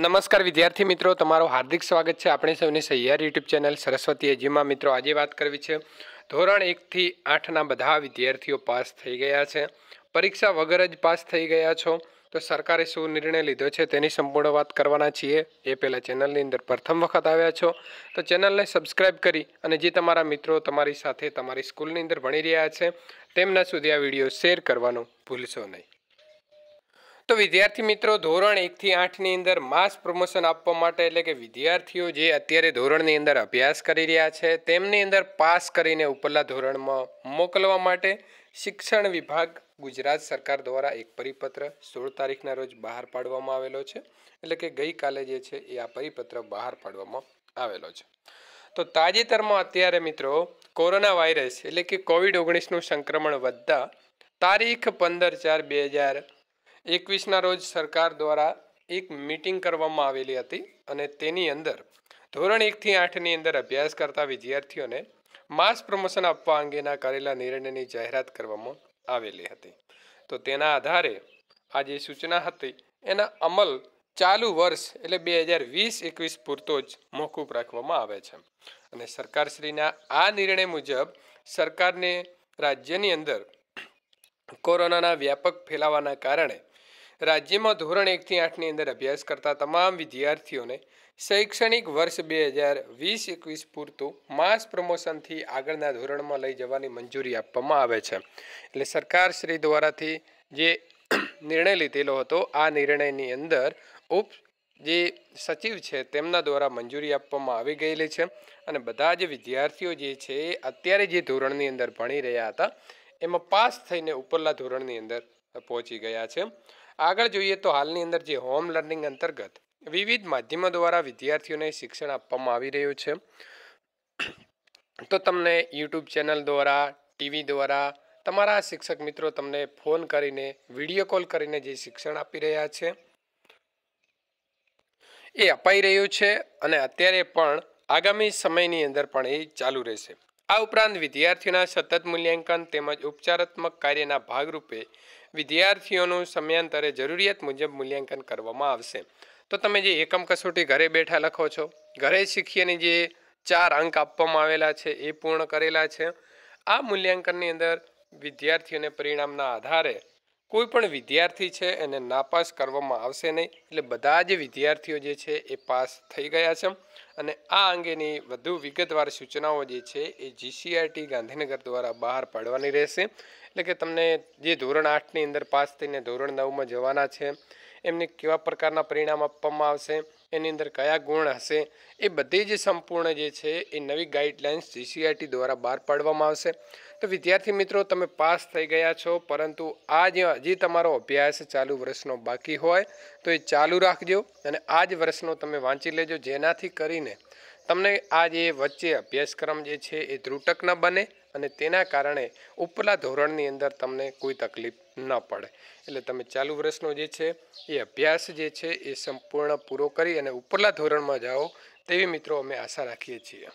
નમસ્કાર વિદ્યાર્થી મિત્રો તમારું હાર્દિક સ્વાગત છે આપણે સૌની સહિયાર યુટ્યુબ ચેનલ સરસ્વતી એજીમાં મિત્રો આજે વાત કરવી છે ધોરણ એકથી આઠના બધા વિદ્યાર્થીઓ પાસ થઈ ગયા છે પરીક્ષા વગર જ પાસ થઈ ગયા છો તો સરકારે શું નિર્ણય લીધો છે તેની સંપૂર્ણ વાત કરવાના છીએ એ પહેલાં ચેનલની અંદર પ્રથમ વખત આવ્યા છો તો ચેનલને સબસ્ક્રાઈબ કરી અને જે તમારા મિત્રો તમારી સાથે તમારી સ્કૂલની અંદર ભણી રહ્યા છે તેમના સુધી આ વિડીયો શેર કરવાનું ભૂલશો નહીં તો વિદ્યાર્થી મિત્રો ધોરણ એકથી આઠની અંદર માસ પ્રમોશન આપવા માટે એટલે કે વિદ્યાર્થીઓ જે અત્યારે ધોરણની અંદર અભ્યાસ કરી રહ્યા છે તેમની અંદર પાસ કરીને ઉપરલા ધોરણમાં મોકલવા માટે શિક્ષણ વિભાગ ગુજરાત સરકાર દ્વારા એક પરિપત્ર સોળ તારીખના રોજ બહાર પાડવામાં આવેલો છે એટલે કે ગઈકાલે જે છે એ આ પરિપત્ર બહાર પાડવામાં આવેલો છે તો તાજેતરમાં અત્યારે મિત્રો કોરોના વાયરસ એટલે કે કોવિડ ઓગણીસનું સંક્રમણ વધતા તારીખ પંદર ચાર બે હજાર એકવીસના રોજ સરકાર દ્વારા એક મિટિંગ કરવામાં આવેલી હતી અને તેની અંદર ધોરણ એકથી આઠની અંદર અભ્યાસ કરતા વિદ્યાર્થીઓને માસ પ્રમોશન આપવા અંગેના કરેલા નિર્ણયની જાહેરાત કરવામાં આવેલી હતી તો તેના આધારે આ જે સૂચના હતી એના અમલ ચાલુ વર્ષ એટલે બે હજાર વીસ એકવીસ પૂરતો જ મોકૂફ રાખવામાં આવે છે અને સરકારશ્રીના આ નિર્ણય મુજબ સરકારને રાજ્યની અંદર કોરોનાના વ્યાપક ફેલાવાના કારણે રાજ્યમાં ધોરણ એકથી આઠની અંદર અભ્યાસ કરતા તમામ વિદ્યાર્થીઓને શૈક્ષણિક વર્ષ બે હજાર વીસ એકવીસ પૂરતું માસ પ્રમોશનથી આગળના ધોરણમાં લઈ જવાની મંજૂરી આપવામાં આવે છે એટલે સરકારશ્રી દ્વારાથી જે નિર્ણય લીધેલો હતો આ નિર્ણયની અંદર ઉપ જે સચિવ છે તેમના દ્વારા મંજૂરી આપવામાં આવી ગયેલી છે અને બધા જ વિદ્યાર્થીઓ જે છે અત્યારે જે ધોરણની અંદર ભણી રહ્યા હતા એમાં પાસ થઈને ઉપરલા ધોરણની અંદર પહોંચી ગયા છે આગળ જોઈએ તો હાલની અંદર જે હોમ લર્નિંગ અંતર્ગત વિવિધ માધ્યમો દ્વારા વિદ્યાર્થીઓને શિક્ષણ આપવામાં આવી રહ્યું છે તો તમને યુટ્યુબ ચેનલ દ્વારા ટીવી દ્વારા તમારા શિક્ષક મિત્રો તમને ફોન કરીને વિડીયો કોલ કરીને જે શિક્ષણ આપી રહ્યા છે એ અપાઈ રહ્યું છે અને અત્યારે પણ આગામી સમયની અંદર પણ એ ચાલુ રહેશે આ ઉપરાંત વિદ્યાર્થીઓના સતત મૂલ્યાંકન તેમજ ઉપચારાત્મક કાર્યના ભાગરૂપે વિદ્યાર્થીઓનું સમયાંતરે જરૂરિયાત મુજબ મૂલ્યાંકન કરવામાં આવશે તો તમે જે એકમ કસોટી ઘરે બેઠા લખો છો ઘરે શીખીને જે ચાર અંક આપવામાં આવેલા છે એ પૂર્ણ કરેલા છે આ મૂલ્યાંકનની અંદર વિદ્યાર્થીઓને પરિણામના આધારે કોઈ પણ વિદ્યાર્થી છે એને નાપાસ કરવામાં આવશે નહીં એટલે બધા જ વિદ્યાર્થીઓ જે છે એ પાસ થઈ ગયા છે અને આ અંગેની વધુ વિગતવાર સૂચનાઓ જે છે એ જીસીઆરટી ગાંધીનગર દ્વારા બહાર પાડવાની રહેશે એટલે કે તમને જે ધોરણ આઠની અંદર પાસ થઈને ધોરણ નવમાં જવાના છે એમને કેવા પ્રકારના પરિણામ આપવામાં આવશે એની અંદર કયા ગુણ હશે એ બધી જ સંપૂર્ણ જે છે એ નવી ગાઈડલાઇન્સ જીસીઆરટી દ્વારા બહાર પાડવામાં આવશે તો વિદ્યાર્થી મિત્રો તમે પાસ થઈ ગયા છો પરંતુ આ જે હજી તમારો અભ્યાસ ચાલુ વર્ષનો બાકી હોય તો એ ચાલુ રાખજો અને આ જ વર્ષનો તમે વાંચી લેજો જેનાથી કરીને તમને આ જે વચ્ચે અભ્યાસક્રમ જે છે એ ત્રુટક ન બને અને તેના કારણે ઉપલા ધોરણની અંદર તમને કોઈ તકલીફ ન પડે એટલે તમે ચાલુ વર્ષનો જે છે એ અભ્યાસ જે છે એ સંપૂર્ણ પૂરો કરી અને ઉપરલા ધોરણમાં જાઓ તેવી મિત્રો અમે આશા રાખીએ છીએ